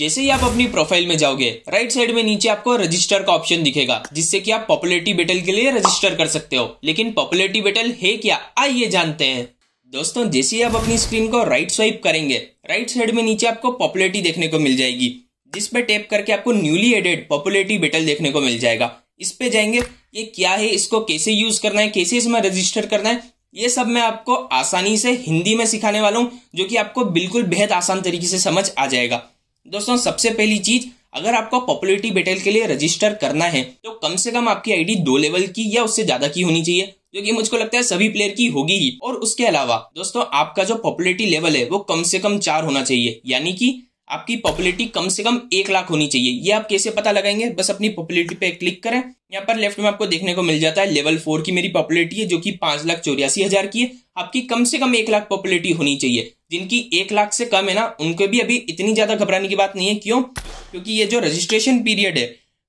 जैसे ही आप अपनी प्रोफाइल में जाओगे राइट साइड में नीचे आपको रजिस्टर का ऑप्शन दिखेगा जिससे कि आप पॉपुलरिटी बेटल के लिए रजिस्टर कर सकते हो लेकिन पॉपुलरिटी बेटल है क्या आइए जानते हैं दोस्तों जैसे ही आप अपनी स्क्रीन को राइट स्वाइप करेंगे राइट साइड में नीचे आपको पॉपुलरिटी देखने को मिल जाएगी जिस पे टैप करके आपको न्यूली एडेड पॉपुलरिटी बेटल देखने को मिल जाएगा इस पे जाएंगे ये क्या है इसको कैसे यूज करना है कैसे इसमें रजिस्टर करना है ये सब मैं आपको आसानी से हिंदी में सिखाने वाला हूँ जो कि आपको बिल्कुल बेहद आसान तरीके से समझ आ जाएगा दोस्तों सबसे पहली चीज अगर आपको पॉपुलरिटी बैटल के लिए रजिस्टर करना है तो कम से कम आपकी आईडी दो लेवल की या उससे ज्यादा की होनी चाहिए जो कि मुझको लगता है सभी प्लेयर की होगी ही और उसके अलावा दोस्तों आपका जो पॉपुलरिटी लेवल है वो कम से कम चार होना चाहिए यानी कि आपकी पॉपुलरिटी कम से कम एक लाख होनी चाहिए ये आप कैसे पता लगाएंगे बस अपनी पॉपुलरिटी पे क्लिक करें यहाँ पर लेफ्ट में आपको देखने को मिल जाता है लेवल फोर की मेरी पॉपुलरिटी है जो कि पांच लाख चौरासी हजार की है आपकी कम से कम एक लाख पॉपुलरिटी होनी चाहिए जिनकी एक लाख से कम है ना उनको भी अभी इतनी ज्यादा घबराने की बात नहीं है क्यों क्योंकि ये जो रजिस्ट्रेशन पीरियड है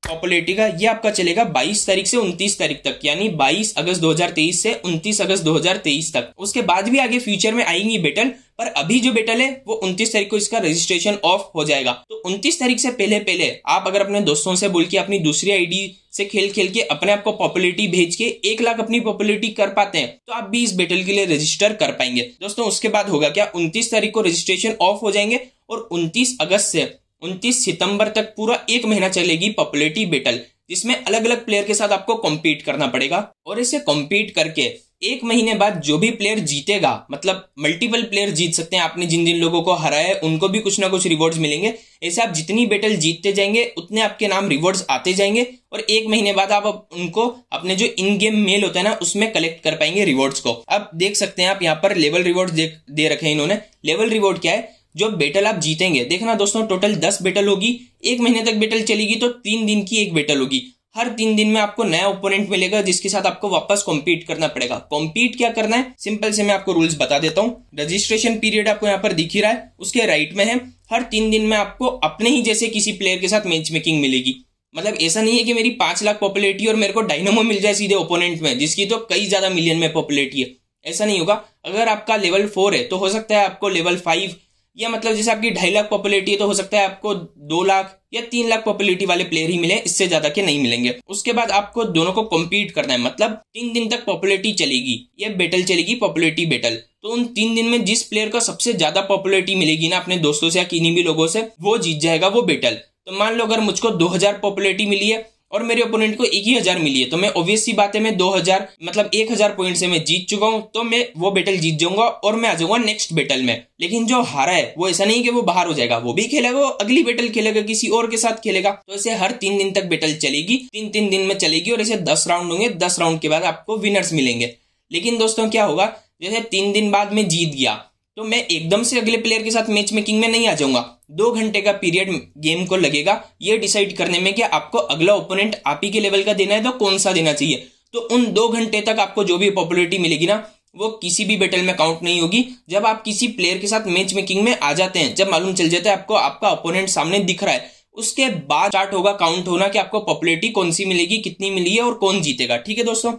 पॉपुलरिटी का ये आपका चलेगा 22 तारीख से 29 तारीख तक यानी 22 अगस्त 2023 से 29 अगस्त 2023 तक उसके बाद भी आगे फ्यूचर में आएंगी बेटल पर अभी जो बेटल है वो 29 तारीख को इसका रजिस्ट्रेशन ऑफ हो जाएगा तो 29 तारीख से पहले पहले आप अगर अपने दोस्तों से बोल के अपनी दूसरी आईडी से खेल खेल के अपने आप को पॉपुलरिटी भेज के एक लाख अपनी पॉपुलरिटी कर पाते हैं तो आप भी इस बेटल के लिए रजिस्टर कर पाएंगे दोस्तों उसके बाद होगा क्या उनतीस तारीख को रजिस्ट्रेशन ऑफ हो जाएंगे और 29 अगस्त से उनतीस सितंबर तक पूरा एक महीना चलेगी पॉपुलरिटी बेटल जिसमें अलग अलग प्लेयर के साथ आपको कॉम्पीट करना पड़ेगा और इसे कॉम्पीट करके एक महीने बाद जो भी प्लेयर जीतेगा मतलब मल्टीपल प्लेयर जीत सकते हैं आपने जिन जिन लोगों को हराया है उनको भी कुछ ना कुछ रिवॉर्ड्स मिलेंगे ऐसे आप जितनी बेटल जीतते जाएंगे उतने आपके नाम रिवॉर्ड्स आते जाएंगे और एक महीने बाद आप उनको अपने जो इन गेम मेल होता है ना उसमें कलेक्ट कर पाएंगे रिवॉर्ड्स को अब देख सकते हैं आप यहाँ पर लेवल रिवॉर्ड दे रखे हैं इन्होंने लेवल रिवॉर्ड क्या है जो बेटल आप जीतेंगे देखना दोस्तों टोटल दस बेटल होगी एक महीने तक बेटल चलेगी तो तीन दिन की एक बेटल होगी हर तीन दिन में आपको नया ओपोनेंट मिलेगा जिसके साथ आपको वापस कॉम्पीट करना पड़ेगा कॉम्पीट क्या करना है सिंपल से मैं आपको रूल्स बता देता हूँ रजिस्ट्रेशन पीरियड आपको यहाँ पर दिख ही रहा है उसके राइट में है हर तीन दिन में आपको अपने ही जैसे किसी प्लेयर के साथ मैच मेकिंग मिलेगी मतलब ऐसा नहीं है कि मेरी पांच लाख पॉपुलरिटी और मेरे को डायनोमो मिल जाए सीधे ओपोनेंट में जिसकी तो कई ज्यादा मिलियन में पॉपुलरिटी है ऐसा नहीं होगा अगर आपका लेवल फोर है तो हो सकता है आपको लेवल फाइव या मतलब जैसे आपकी ढाई लाख पॉपुलरिटी है तो हो सकता है आपको दो लाख या तीन लाख पॉपुलरिटी वाले प्लेयर ही मिले इससे ज्यादा के नहीं मिलेंगे उसके बाद आपको दोनों को कम्पीट करना है मतलब तीन दिन तक पॉपुलरिटी चलेगी या बेटल चलेगी पॉपुलरिटी बेटल तो उन तीन दिन में जिस प्लेयर को सबसे ज्यादा पॉपुलरिटी मिलेगी ना अपने दोस्तों से या किन्हीं भी लोगों से वो जीत जाएगा वो बेटल तो मान लो अगर मुझको 2000 पॉपुलरिटी मिली है और मेरे ओपोनेंट को एक ही हजार मिली है तो मैं ऑब्वियस सी बात है मैं दो हजार मतलब एक हजार पॉइंट से मैं जीत चुका हूँ तो मैं वो बैटल जीत जाऊंगा और मैं आ जाऊंगा नेक्स्ट बैटल में लेकिन जो हारा है वो ऐसा नहीं कि वो बाहर हो जाएगा वो भी खेलेगा वो अगली बैटल खेलेगा किसी और के साथ खेलेगा तो ऐसे हर तीन दिन तक बैटल चलेगी तीन तीन दिन में चलेगी और ऐसे दस राउंड होंगे दस राउंड के बाद आपको विनर्स मिलेंगे लेकिन दोस्तों क्या होगा जैसे तीन दिन बाद में जीत गया तो मैं एकदम से अगले प्लेयर के साथ मैच मेकिंग में नहीं आ जाऊंगा दो घंटे का पीरियड गेम को लगेगा ये डिसाइड करने में कि आपको अगला ओपोनेंट आप ही के लेवल का देना है तो कौन सा देना चाहिए तो उन दो घंटे तक आपको जो भी पॉपुलरिटी मिलेगी ना वो किसी भी बैटल में काउंट नहीं होगी जब आप किसी प्लेयर के साथ मैच मेकिंग में आ जाते हैं जब मालूम चल जाता है आपको आपका ओपोनेंट सामने दिख रहा है उसके बाद स्टार्ट होगा काउंट होना कि आपको पॉपुलरिटी कौन सी मिलेगी कितनी मिली है और कौन जीतेगा ठीक है दोस्तों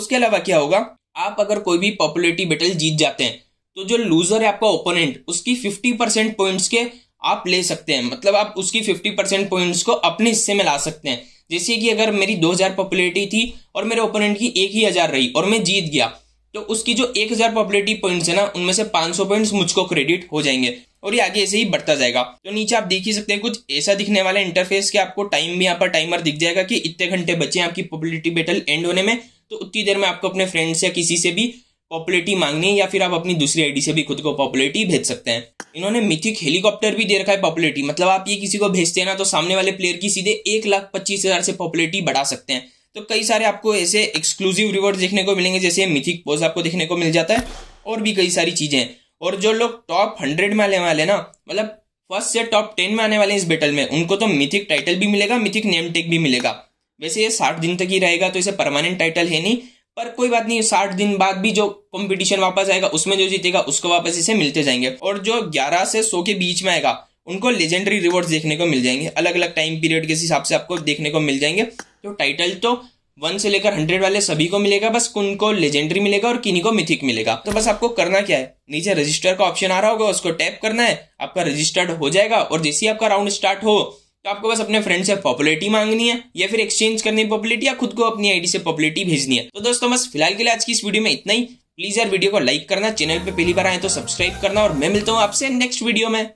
उसके अलावा क्या होगा आप अगर कोई भी पॉपुलरिटी बैटल जीत जाते हैं तो जो लूजर है आपका ओपोनेंट उसकी फिफ्टी परसेंट पॉइंट्स के आप ले सकते हैं मतलब आप उसकी फिफ्टी परसेंट पॉइंट्स को अपने हिस्से में ला सकते हैं जैसे कि अगर मेरी दो हजार पॉपुलरिटी थी और मेरे ओपोनेंट की एक ही हजार रही और मैं जीत गया तो उसकी जो एक हजार पॉपुलरिटी पॉइंट्स है ना उनमें से पांच सौ पॉइंट्स मुझको क्रेडिट हो जाएंगे और ये आगे ऐसे ही बढ़ता जाएगा तो नीचे आप देख ही सकते हैं कुछ ऐसा दिखने वाला इंटरफेस के आपको टाइम भी यहाँ पर टाइमर दिख जाएगा कि इतने घंटे बचे हैं आपकी पॉपुलरिटी बेटल एंड होने में तो उतनी देर में आपको अपने फ्रेंड्स या किसी से भी पॉपुलरिटी मांगनी है या फिर आप अपनी दूसरी आईडी से भी खुद को पॉपुलरिटी भेज सकते हैं इन्होंने मिथिक हेलीकॉप्टर भी दे रखा है पॉपुलरिटी मतलब आप ये किसी को भेजते हैं ना तो सामने वाले प्लेयर की सीधे एक लाख पच्चीस हजार से पॉपुलरिटी बढ़ा सकते हैं तो कई सारे आपको ऐसे एक्सक्लूसिव रिवॉर्ड देखने को मिलेंगे जैसे मिथिक पोज आपको देखने को मिल जाता है और भी कई सारी चीजें और जो लोग टॉप हंड्रेड में आने वाले ना मतलब फर्स्ट से टॉप टेन में आने वाले इस बैटल में उनको तो मिथिक टाइटल भी मिलेगा मिथिक नेम टेक भी मिलेगा वैसे ये साठ दिन तक ही रहेगा तो इसे परमानेंट टाइटल है नहीं पर कोई बात नहीं साठ दिन बाद भी जो कंपटीशन वापस आएगा उसमें जो जीतेगा उसको वापस इसे मिलते जाएंगे और जो ग्यारह से सौ के बीच में आएगा उनको लेजेंडरी रिवॉर्ड देखने को मिल जाएंगे अलग अलग टाइम पीरियड के हिसाब से आपको देखने को मिल जाएंगे तो टाइटल तो वन से लेकर हंड्रेड वाले सभी को मिलेगा बस उनको लेजेंडरी मिलेगा और किन्हीं को मिथिक मिलेगा तो बस आपको करना क्या है नीचे रजिस्टर का ऑप्शन आ रहा होगा उसको टैप करना है आपका रजिस्टर्ड हो जाएगा और जैसे ही आपका राउंड स्टार्ट हो तो आपको बस अपने फ्रेंड से पॉपुलरिटी मांगनी है या फिर एक्सचेंज करनी है पॉपुलरिटी या खुद को अपनी आईडी से पॉपुलरिटी भेजनी है तो दोस्तों बस फिलहाल के लिए आज की इस वीडियो में इतना ही प्लीज यार वीडियो को लाइक करना चैनल पे पहली बार आए तो सब्सक्राइब करना और मैं मिलता हूँ आपसे नेक्स्ट वीडियो में